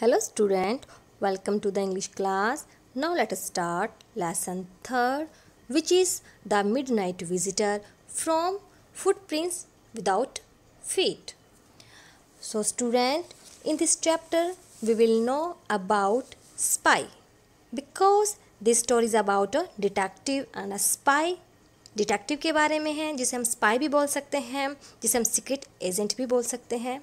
Hello student welcome to the English class now let start lesson third which is the midnight visitor from footprints without feet so student in this chapter we will know about spy because this story is about a detective and a spy detective के बारे में है जिसे हम spy भी बोल सकते हैं जिसे हम सीक्रेट एजेंट भी बोल सकते हैं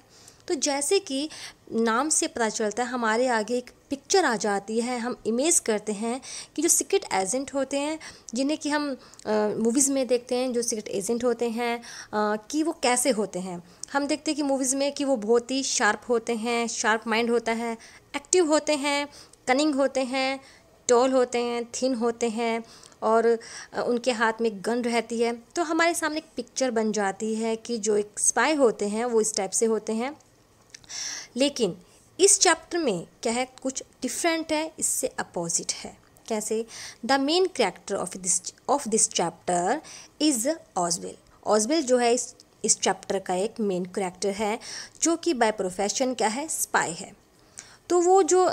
तो जैसे कि नाम से पता चलता है हमारे आगे एक पिक्चर आ जाती है हम इमेज करते हैं कि जो सीक्रेट एजेंट होते हैं जिन्हें कि हम मूवीज़ में देखते हैं जो सीक्रेट एजेंट होते हैं आ, कि वो कैसे होते हैं हम देखते हैं कि मूवीज़ में कि वो बहुत ही शार्प होते हैं शार्प माइंड होता है एक्टिव होते हैं कनिंग होते हैं टॉल होते हैं थिन होते हैं और उनके हाथ में गन रहती है तो हमारे सामने एक पिक्चर बन जाती है कि जो एक स्पाई होते हैं वो इस टाइप से होते हैं लेकिन इस चैप्टर में क्या है कुछ डिफरेंट है इससे अपोजिट है कैसे the main character of this of this chapter is Ausable Ausable जो है इस इस चैप्टर का एक मेन करेक्टर है जो कि बाय प्रोफेशन क्या है स्पाई है तो वो जो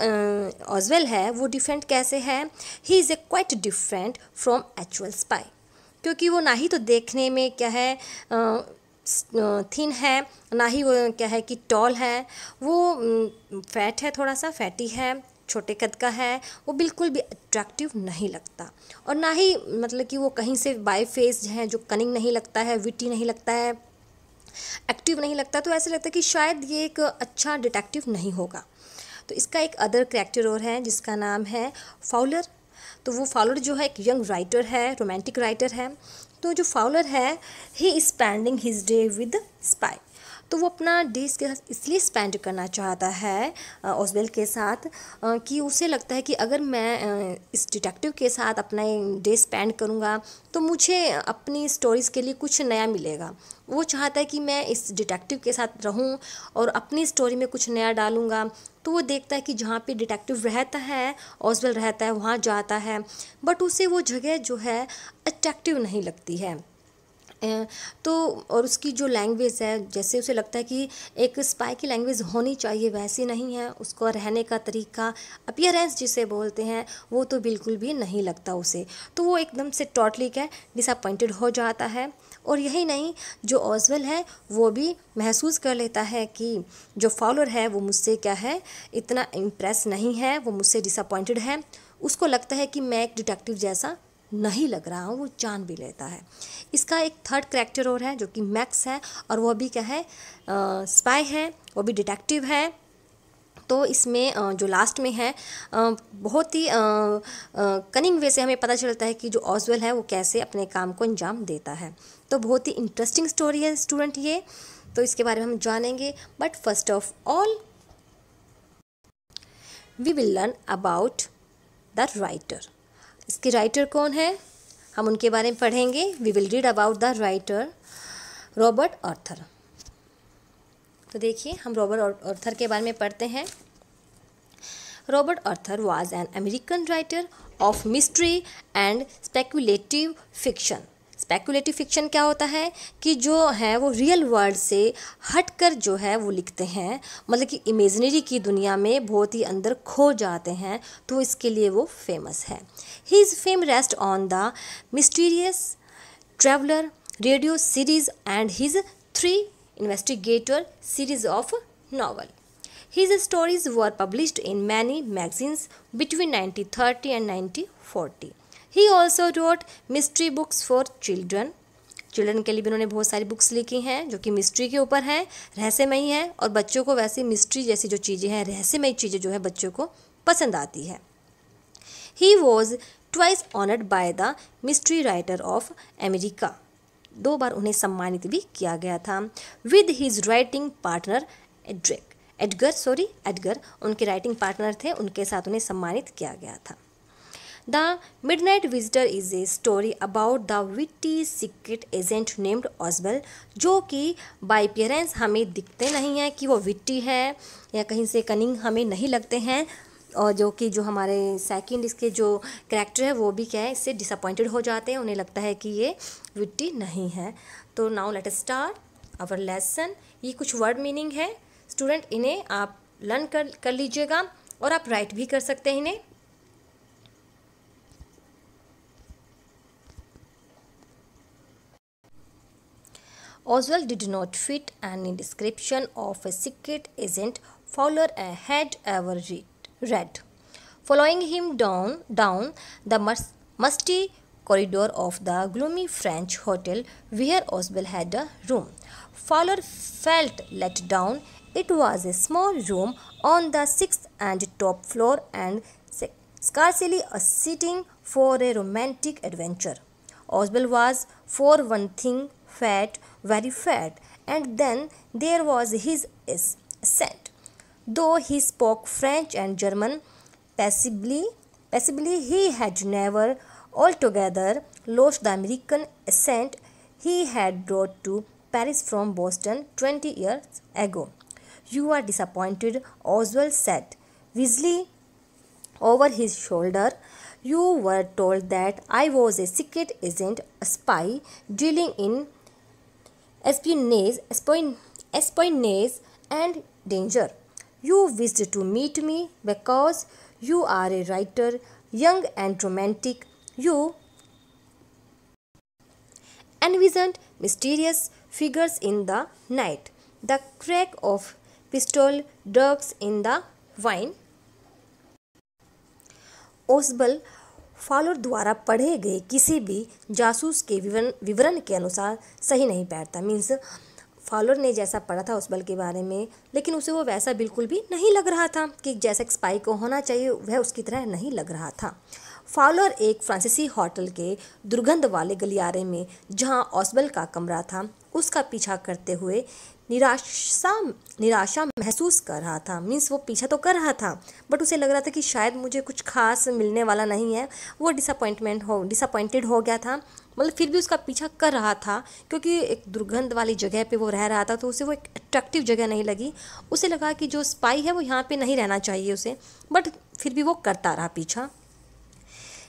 ऑजवेल है वो डिफरेंट कैसे है he is a quite different from actual spy क्योंकि वो ना ही तो देखने में क्या है थिन है ना ही वो क्या है कि टॉल है वो फैट है थोड़ा सा फैटी है छोटे कद का है वो बिल्कुल भी अट्रैक्टिव नहीं लगता और ना ही मतलब कि वो कहीं से बाई फेस है जो कनिंग नहीं लगता है विटी नहीं लगता है एक्टिव नहीं लगता तो ऐसे लगता है कि शायद ये एक अच्छा डिटेक्टिव नहीं होगा तो इसका एक अदर करैक्टर और है जिसका नाम है फाउलर तो वो फाउलर जो है एक यंग राइटर है रोमांटिक राइटर है तो जो फाउलर है he is spending his day with spy तो वो अपना डेज के साथ इसलिए स्पेंड करना चाहता है ओसबेल के साथ कि उसे लगता है कि अगर मैं इस डिटेक्टिव के साथ अपना डे स्पेंड करूँगा तो मुझे अपनी स्टोरीज़ के लिए कुछ नया मिलेगा वो चाहता है कि मैं इस डिटेक्टिव के साथ रहूं और अपनी स्टोरी में कुछ नया डालूंगा तो वो देखता है कि जहाँ पे डिटेक्टिव रहता है ऑजवेल रहता है वहाँ जाता है बट उसे वो जगह जो है अट्रैक्टिव नहीं लगती है तो और उसकी जो लैंग्वेज है जैसे उसे लगता है कि एक स्पाई की लैंग्वेज होनी चाहिए वैसी नहीं है उसको रहने का तरीका अपियरेंस जिसे बोलते हैं वो तो बिल्कुल भी नहीं लगता उसे तो वो एकदम से टोटली क्या डिसअपॉइंटेड हो जाता है और यही नहीं जो ओजवल है वो भी महसूस कर लेता है कि जो फॉलोअर है वो मुझसे क्या है इतना इम्प्रेस नहीं है वो मुझसे डिसअपॉइंटेड है उसको लगता है कि मैं एक डिटेक्टिव जैसा नहीं लग रहा हूँ वो जान भी लेता है इसका एक थर्ड करेक्टर और है जो कि मैक्स है और वो भी क्या है स्पाई है वो भी डिटेक्टिव है तो इसमें जो लास्ट में है बहुत ही कनिंग वे से हमें पता चलता है कि जो ऑजवेल है वो कैसे अपने काम को अंजाम देता है तो बहुत ही इंटरेस्टिंग स्टोरी है स्टूडेंट ये तो इसके बारे में हम जानेंगे but first of all we will learn about the writer इसके राइटर कौन है हम उनके बारे में पढ़ेंगे we will read about the writer Robert Arthur तो देखिए हम रॉबर्ट ऑर्थर के बारे में पढ़ते हैं Robert Arthur was an American writer of mystery and speculative fiction speculative fiction क्या होता है कि जो है वो रियल वर्ल्ड से हट कर जो है वो लिखते हैं मतलब कि इमेजनरी की दुनिया में बहुत ही अंदर खो जाते हैं तो इसके लिए वो फेमस है he is fame rest on the mysterious traveller radio series and his three investigator series of novel stories were published in many magazines between nineteen thirty and nineteen forty he also wrote mystery books for children children के लिए भी उन्होंने बहुत सारी books लिखी हैं जो कि मिस्ट्री के ऊपर हैं रहस्यमयी हैं और बच्चों को वैसी मिस्ट्री जैसी जो चीज़ें हैं रहस्यमयी चीज़ें जो है बच्चों को पसंद आती है he was twice honoured by the mystery writer of America दो बार उन्हें सम्मानित भी किया गया था with his writing partner Edric Edgar sorry Edgar उनके राइटिंग पार्टनर थे उनके साथ उन्हें सम्मानित किया गया था midnight visitor is a story about the witty secret agent named Ausable जो कि बाई अपियरेंस हमें दिखते नहीं हैं कि वो विट्टी है या कहीं से कनिंग हमें नहीं लगते हैं और जो कि जो हमारे सेकंड इसके जो करेक्टर है वो भी क्या है इससे डिसअपॉइंटेड हो जाते हैं उन्हें लगता है कि ये विट्टी नहीं है तो now let start our lesson ये कुछ वर्ड मीनिंग है स्टूडेंट इन्हें आप लर्न कर कर लीजिएगा और आप राइट भी कर सकते हैं इन्हें Oswald did not fit any description of a secret agent Fowler had ever read. Following him down, down the musty corridor of the gloomy French hotel where Oswald had a room, Fowler felt let down. It was a small room on the sixth and top floor and scarcely a sitting for a romantic adventure. Oswald was, for one thing, fat, very fat. And then there was his accent. Though he spoke French and German passably, passably he had never altogether lost the American accent he had brought to Paris from Boston 20 years ago. You are disappointed, Oswald said, Weasley over his shoulder. You were told that I was a secret agent, a spy, dealing in espionage, espionage and danger. You wished to meet me because you are a writer, young and romantic. You envisioned mysterious figures in the night, the crack of pistol drugs in the wine. Osbal Fowler द्वारा पढ़े गए किसी भी जासूस के विवरण विवरण के अनुसार सही नहीं बैठता मीन्स फॉलोर ने जैसा पढ़ा था उस बल के बारे में लेकिन उसे वो वैसा बिल्कुल भी नहीं लग रहा था कि जैसा स्पाई को होना चाहिए वह उसकी तरह नहीं लग रहा था फॉलोअर एक फ्रांसीसी होटल के दुर्गंध वाले गलियारे में जहां ऑसबल का कमरा था उसका पीछा करते हुए निराशा निराशा महसूस कर रहा था मीन्स वो पीछा तो कर रहा था बट उसे लग रहा था कि शायद मुझे कुछ खास मिलने वाला नहीं है वो डिसअपॉइंटमेंट हो डिसअपॉइंटेड हो गया था मतलब फिर भी उसका पीछा कर रहा था क्योंकि एक दुर्गंध वाली जगह पे वो रह रहा था तो उसे वो एक अट्रैक्टिव जगह नहीं लगी उसे लगा कि जो स्पाई है वो यहाँ पे नहीं रहना चाहिए उसे बट फिर भी वो करता रहा पीछा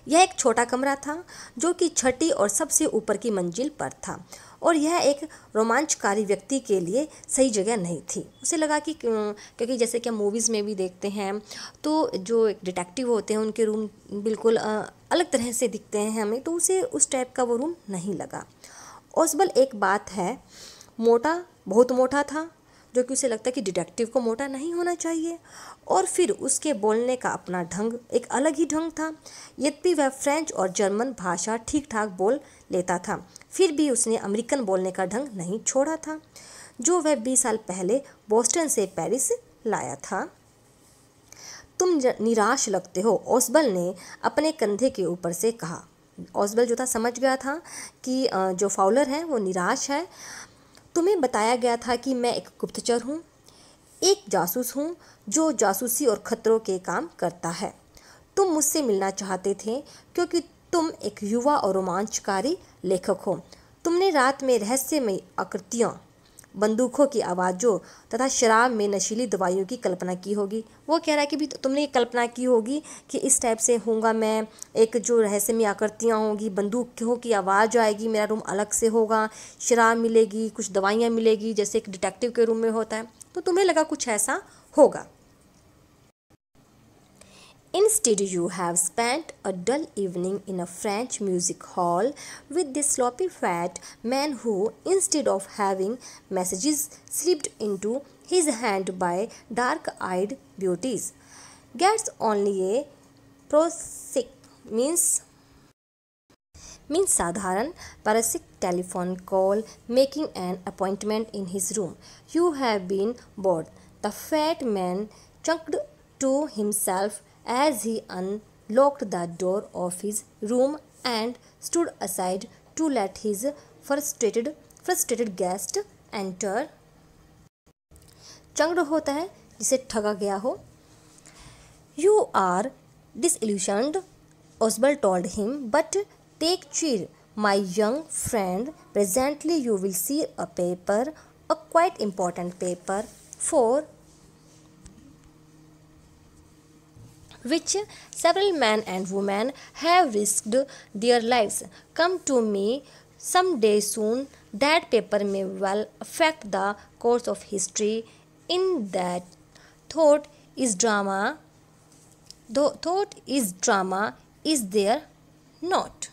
यह एक छोटा कमरा था जो कि छठी और सबसे ऊपर की मंजिल पर था और यह एक रोमांचकारी व्यक्ति के लिए सही जगह नहीं थी उसे लगा कि क्योंकि जैसे कि हम मूवीज़ में भी देखते हैं तो जो एक डिटेक्टिव होते हैं उनके रूम बिल्कुल अलग तरह से दिखते हैं हमें तो उसे उस टाइप का वो रूम नहीं लगा ओसबल एक बात है मोटा बहुत मोटा था जो कि उसे लगता है कि डिटेक्टिव को मोटा नहीं होना चाहिए और फिर उसके बोलने का अपना ढंग एक अलग ही ढंग था यद्यपि वह फ्रेंच और जर्मन भाषा ठीक ठाक बोल लेता था फिर भी उसने अमेरिकन बोलने का ढंग नहीं छोड़ा था जो वह बीस साल पहले बोस्टन से पेरिस लाया था तुम निराश लगते हो ओसबल ने अपने कंधे के ऊपर से कहा ऑसबल जो था समझ गया था कि जो फाउलर है वो निराश है तुम्हें बताया गया था कि मैं एक गुप्तचर हूँ एक जासूस हूँ जो जासूसी और ख़तरों के काम करता है तुम मुझसे मिलना चाहते थे क्योंकि तुम एक युवा और रोमांचकारी लेखक हो तुमने रात में रहस्यमय आकृतियों बंदूकों की आवाज़ों तथा शराब में नशीली दवाइयों की कल्पना की होगी वो कह रहा है कि भी तो तुमने ये कल्पना की होगी कि इस टाइप से होगा मैं एक जो रहस्यमय आकृतियाँ होंगी बंदूकों की आवाज़ आएगी मेरा रूम अलग से होगा शराब मिलेगी कुछ दवाइयाँ मिलेगी जैसे एक डिटेक्टिव के रूम में होता है तो तुम्हें लगा कुछ ऐसा होगा Instead, you have spent a dull evening in a French music hall with this sloppy fat man who, instead of having messages slipped into his hand by dark eyed beauties, gets only a prosic means means sadharan parasic telephone call making an appointment in his room you have been bored the fat man chuckled to himself as he unlocked the door of his room and stood aside to let his frustrated frustrated guest enter. चंग्र होता है जिसे ठगा गया हो you are disillusioned Ausable told him but take cheer my young friend presently you will see a paper a quite important paper for which several men and women have risked their life come to me some day soon that paper may well affect the course of history in that thought is drama thought is drama is there not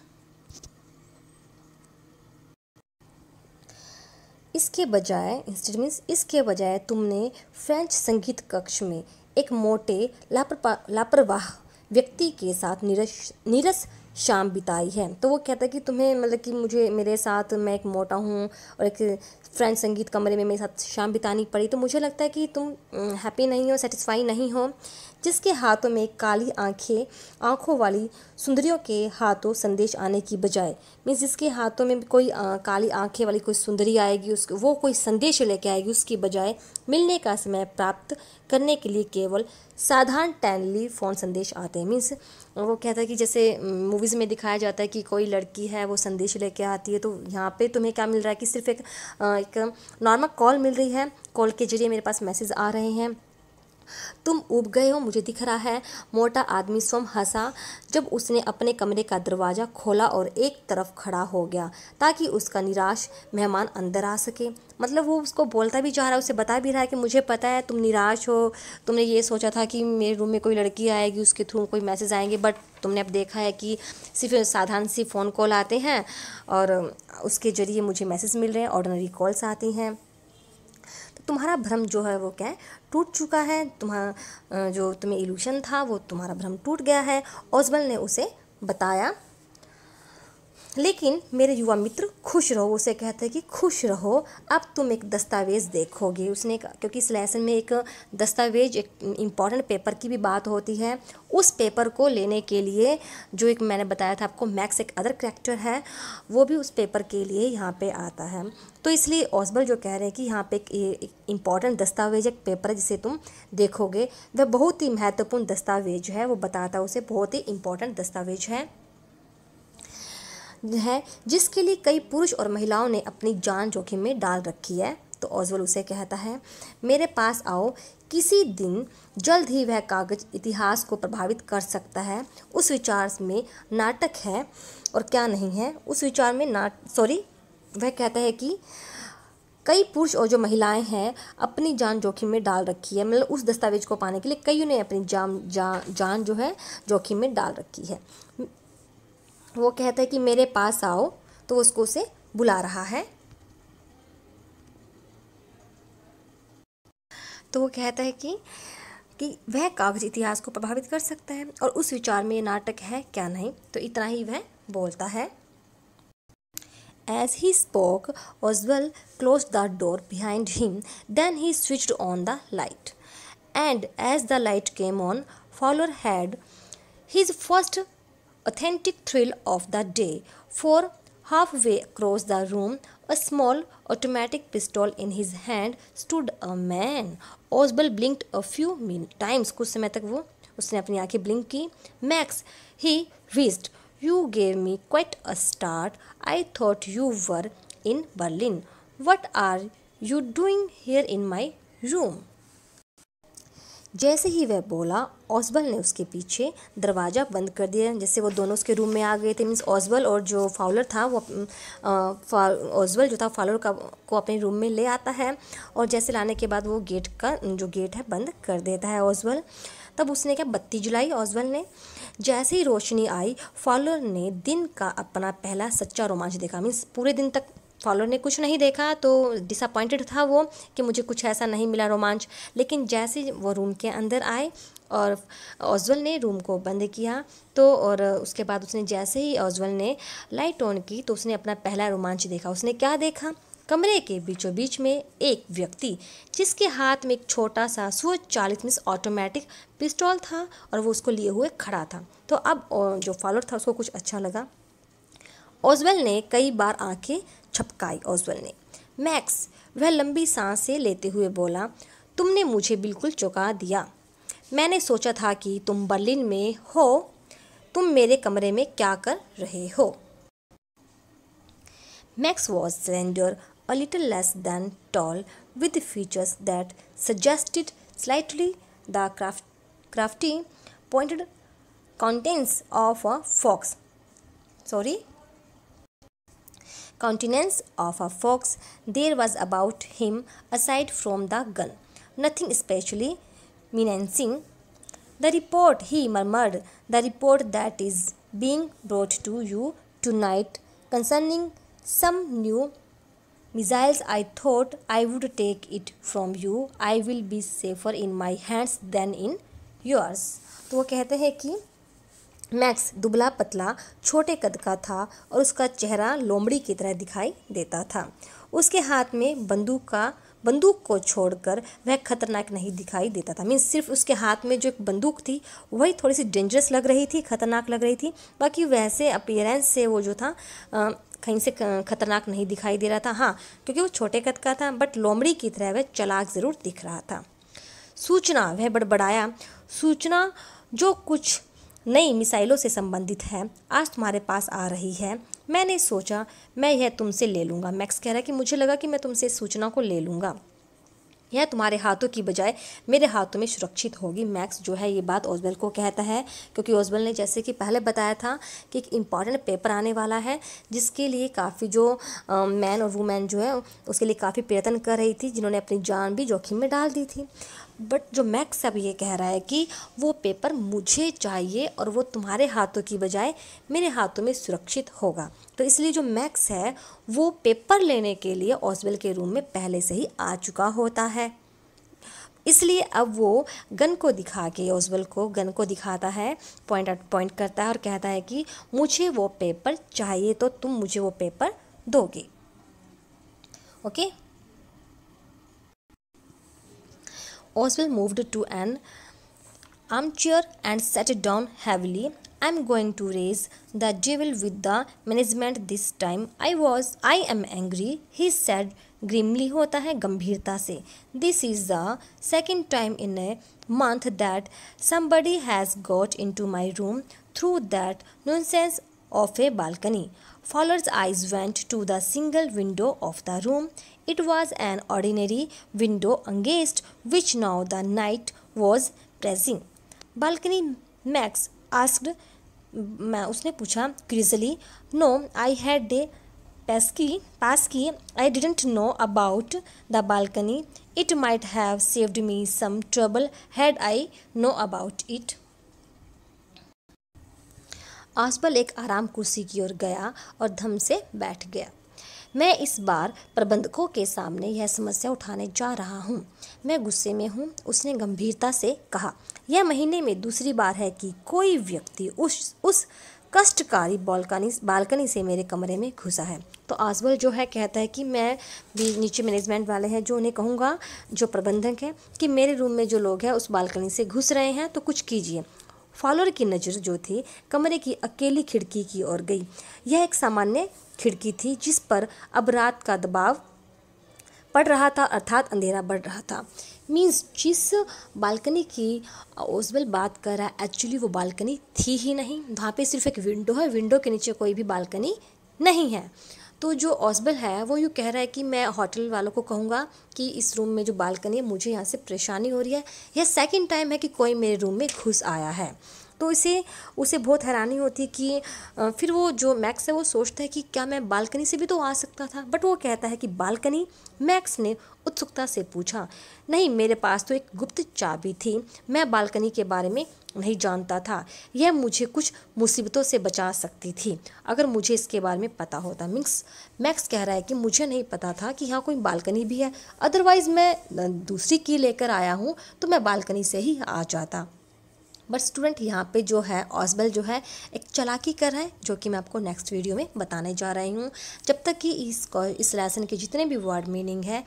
इसके बजाय instead means इसके बजाय तुमने French संगीत कक्ष में एक मोटे लापरवाह व्यक्ति के साथ नीरस नीरस शाम बिताई है तो वो कहता है कि तुम्हें मतलब कि मुझे मेरे साथ मैं एक मोटा हूँ और एक फ्रेंड संगीत कमरे में मेरे साथ शाम बितानी पड़ी तो मुझे लगता है कि तुम हैप्पी नहीं हो सेटिस्फाई नहीं हो जिसके हाथों में काली आंखें आंखों वाली सुंदरियों के हाथों संदेश आने की बजाय मीन्स जिसके हाथों में कोई आ, काली आंखें वाली कोई सुंदरी आएगी उस वो कोई संदेश लेके आएगी उसकी बजाय मिलने का समय प्राप्त करने के लिए केवल साधारण टैनली फ़ोन संदेश आते हैं मीन्स वो कहता है कि जैसे मूवीज़ में दिखाया जाता है कि कोई लड़की है वो संदेश लेके आती है तो यहाँ पे तुम्हें क्या मिल रहा है कि सिर्फ एक, एक नॉर्मल कॉल मिल रही है कॉल के जरिए मेरे पास मैसेज आ रहे हैं तुम उब गए हो मुझे दिख रहा है मोटा आदमी स्वम हंसा जब उसने अपने कमरे का दरवाज़ा खोला और एक तरफ खड़ा हो गया ताकि उसका निराश मेहमान अंदर आ सके मतलब वो उसको बोलता भी जा रहा है उसे बता भी रहा है कि मुझे पता है तुम निराश हो तुमने ये सोचा था कि मेरे रूम में कोई लड़की आएगी उसके थ्रू कोई मैसेज आएंगे बट तुमने अब देखा है कि सिर्फ साधारण सी फ़ोन कॉल आते हैं और उसके ज़रिए मुझे मैसेज मिल रहे हैं ऑर्डनरी कॉल्स आती हैं तुम्हारा भ्रम जो है वो क्या है टूट चुका है तुम्हारा जो तुम्हें इल्यूशन था वो तुम्हारा भ्रम टूट गया है ओजबल ने उसे बताया लेकिन मेरे युवा मित्र खुश रहो उसे कहते हैं कि खुश रहो अब तुम एक दस्तावेज़ देखोगे उसने कहा क्योंकि इस लेसन में एक दस्तावेज एक इम्पॉर्टेंट पेपर की भी बात होती है उस पेपर को लेने के लिए जो एक मैंने बताया था आपको मैक्स एक अदर करेक्टर है वो भी उस पेपर के लिए यहाँ पे आता है तो इसलिए ऑसबल जो कह रहे हैं कि यहाँ पे एक इम्पॉर्टेंट दस्तावेज एक पेपर जिसे तुम देखोगे वह बहुत ही महत्वपूर्ण दस्तावेज है वो बताता उसे बहुत ही इम्पॉर्टेंट दस्तावेज है है जिसके लिए कई पुरुष और महिलाओं ने अपनी जान जोखिम में डाल रखी है तो ओजवल उसे कहता है मेरे पास आओ किसी दिन जल्द ही वह कागज इतिहास को प्रभावित कर सकता है उस विचार में नाटक है और क्या नहीं है उस विचार में नाट सॉरी वह कहता है कि कई पुरुष और जो महिलाएं हैं अपनी जान जोखिम में डाल रखी है मतलब उस दस्तावेज को पाने के लिए कईयों ने अपनी जान जा, जान जो है जोखिम में डाल रखी है वो कहता है कि मेरे पास आओ तो उसको उसे बुला रहा है तो वो कहता है कि कि वह कागज इतिहास को प्रभावित कर सकता है और उस विचार में ये नाटक है क्या नहीं तो इतना ही वह बोलता है as he spoke well close the door behind him then he switched on the light and as the light came on Fowler had his first authentic thrill of that day. For halfway across the room, a small automatic pistol in his hand stood a man. Oswald blinked a few times. कुछ समय तक वो उसने अपनी आंखें blink की. Max, he wheezed. You gave me quite a start. I thought you were in Berlin. What are you doing here in my room? जैसे ही वह बोला ओसबल ने उसके पीछे दरवाज़ा बंद कर दिया जैसे वो दोनों उसके रूम में आ गए थे मीन्स ओसबल और जो फाउलर था वो ओसबल जो था फाउलर का को अपने रूम में ले आता है और जैसे लाने के बाद वो गेट का जो गेट है बंद कर देता है ओसबल तब उसने क्या बत्ती जुलाई ओसबल ने जैसे ही रोशनी आई फॉलर ने दिन का अपना पहला सच्चा रोमांच देखा मीन्स पूरे दिन तक फॉलोअर ने कुछ नहीं देखा तो डिसअपॉइंटेड था वो कि मुझे कुछ ऐसा नहीं मिला रोमांच लेकिन जैसे वो रूम के अंदर आए और ओजवल ने रूम को बंद किया तो और उसके बाद उसने जैसे ही ओजवल ने लाइट ऑन की तो उसने अपना पहला रोमांच देखा उसने क्या देखा कमरे के बीचों बीच में एक व्यक्ति जिसके हाथ में एक छोटा सा स्वचालित मिस ऑटोमेटिक पिस्टॉल था और वो उसको लिए हुए खड़ा था तो अब जो फॉलोअर था उसको कुछ अच्छा लगा ओजवेल ने कई बार आंखें छपकाई ओजवल ने मैक्स वह लंबी सांस से लेते हुए बोला तुमने मुझे बिल्कुल चौंका दिया मैंने सोचा था कि तुम बर्लिन में हो तुम मेरे कमरे में क्या कर रहे हो Max was slender a little less than tall with features that suggested slightly the crafty pointed contents of a fox sorry countenance of a fox, there was about him, aside from the gun, nothing especially menacing. The report, he murmured, the report that is being brought to you tonight concerning some new missiles i thought i would take it from you i will be safer in my hands than in yours तो वो कहते हैं कि max दुबला पतला छोटे कद का था और उसका चेहरा लोमड़ी की तरह दिखाई देता था उसके हाथ में बंदूक का बंदूक को छोड़कर वह खतरनाक नहीं दिखाई देता था मीन्स सिर्फ उसके हाथ में जो एक बंदूक थी वही थोड़ी सी डेंजरस लग रही थी खतरनाक लग रही थी बाकी वैसे अपीयरेंस से वो जो था आ, कहीं से खतरनाक नहीं दिखाई दे रहा था हाँ क्योंकि वो छोटे कद का था बट लोमड़ी की तरह वह चलाक ज़रूर दिख रहा था सूचना वह बड़बड़ाया सूचना जो कुछ नई मिसाइलों से संबंधित है आज तुम्हारे पास आ रही है मैंने सोचा मैं यह तुमसे ले लूँगा मैक्स कह रहा है कि मुझे लगा कि मैं तुमसे सूचना को ले लूँगा यह तुम्हारे हाथों की बजाय मेरे हाथों में सुरक्षित होगी मैक्स जो है ये बात ओजबेल को कहता है क्योंकि ओजबेल ने जैसे कि पहले बताया था कि एक इम्पॉर्टेंट पेपर आने वाला है जिसके लिए काफ़ी जो मैन और वुमेन जो है उसके लिए काफ़ी प्रयत्न कर रही थी जिन्होंने अपनी जान भी जोखिम में डाल दी थी बट जो मैक्स अब ये कह रहा है कि वो पेपर मुझे चाहिए और वो तुम्हारे हाथों की बजाय मेरे हाथों में सुरक्षित होगा तो इसलिए जो मैक्स है वो पेपर लेने के लिए ऑसवेल के रूम में पहले से ही आ चुका होता है इसलिए अब वो गन को दिखा के ओजवल को गन को दिखाता है पॉइंट आउट पॉइंट करता है और कहता है कि मुझे वो पेपर चाहिए तो तुम मुझे वो पेपर दोगे okay Oswald moved to an armchair and sat down heavily. I'm going to raise the devil with the management this time. I was, I am angry, he said grimly होता है गंभीरता से This is the second time in a month that somebody has got into my room through that nonsense of a balcony. Fowler's eyes went to the single window of the room It was an ordinary window against which now the night was pressing. Balcony Max asked मैं उसने पूछा crisply no I had the pass key pass key I didn't know about the balcony it might have saved me some trouble had I know about it Ausable एक आराम कुर्सी की ओर गया और धम से बैठ गया मैं इस बार प्रबंधकों के सामने यह समस्या उठाने जा रहा हूँ मैं गुस्से में हूँ उसने गंभीरता से कहा यह महीने में दूसरी बार है कि कोई व्यक्ति उस उस कष्टकारी बालकनी बालकनी से मेरे कमरे में घुसा है तो आजमल जो है कहता है कि मैं भी नीचे मैनेजमेंट वाले हैं जो उन्हें कहूँगा जो प्रबंधक है कि मेरे रूम में जो लोग हैं उस बालकनी से घुस रहे हैं तो कुछ कीजिए फॉलोअर की नज़र जो थी कमरे की अकेली खिड़की की ओर गई यह एक सामान्य खिड़की थी जिस पर अब रात का दबाव पड़ रहा था अर्थात अंधेरा बढ़ रहा था मीन्स जिस बालकनी की ओसबेल बात कर रहा है एक्चुअली वो बालकनी थी ही नहीं वहाँ पे सिर्फ एक विंडो है विंडो के नीचे कोई भी बालकनी नहीं है तो जो ऑसबल है वो यूँ कह रहा है कि मैं होटल वालों को कहूँगा कि इस रूम में जो बालकनी है मुझे यहाँ से परेशानी हो रही है यह सेकेंड टाइम है कि कोई मेरे रूम में घुस आया है तो इसे उसे बहुत हैरानी होती कि फिर वो जो मैक्स है वो सोचता है कि क्या मैं बालकनी से भी तो आ सकता था बट वो कहता है कि बालकनी मैक्स ने उत्सुकता से पूछा नहीं मेरे पास तो एक गुप्त चाबी थी मैं बालकनी के बारे में नहीं जानता था यह मुझे कुछ मुसीबतों से बचा सकती थी अगर मुझे इसके बारे में पता होता मिक्स मैक्स कह रहा है कि मुझे नहीं पता था कि यहाँ कोई बालकनी भी है अदरवाइज़ मैं दूसरी की लेकर आया हूँ तो मैं बालकनी से ही आ जाता बट स्टूडेंट यहाँ पे जो है ऑसबेल जो है एक चलाकी कर है जो कि मैं आपको नेक्स्ट वीडियो में बताने जा रही हूँ जब तक कि इस इस लेसन के जितने भी वर्ड मीनिंग है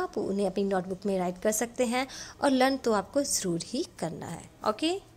आप उन्हें अपनी नोटबुक में राइट कर सकते हैं और लर्न तो आपको ज़रूर ही करना है ओके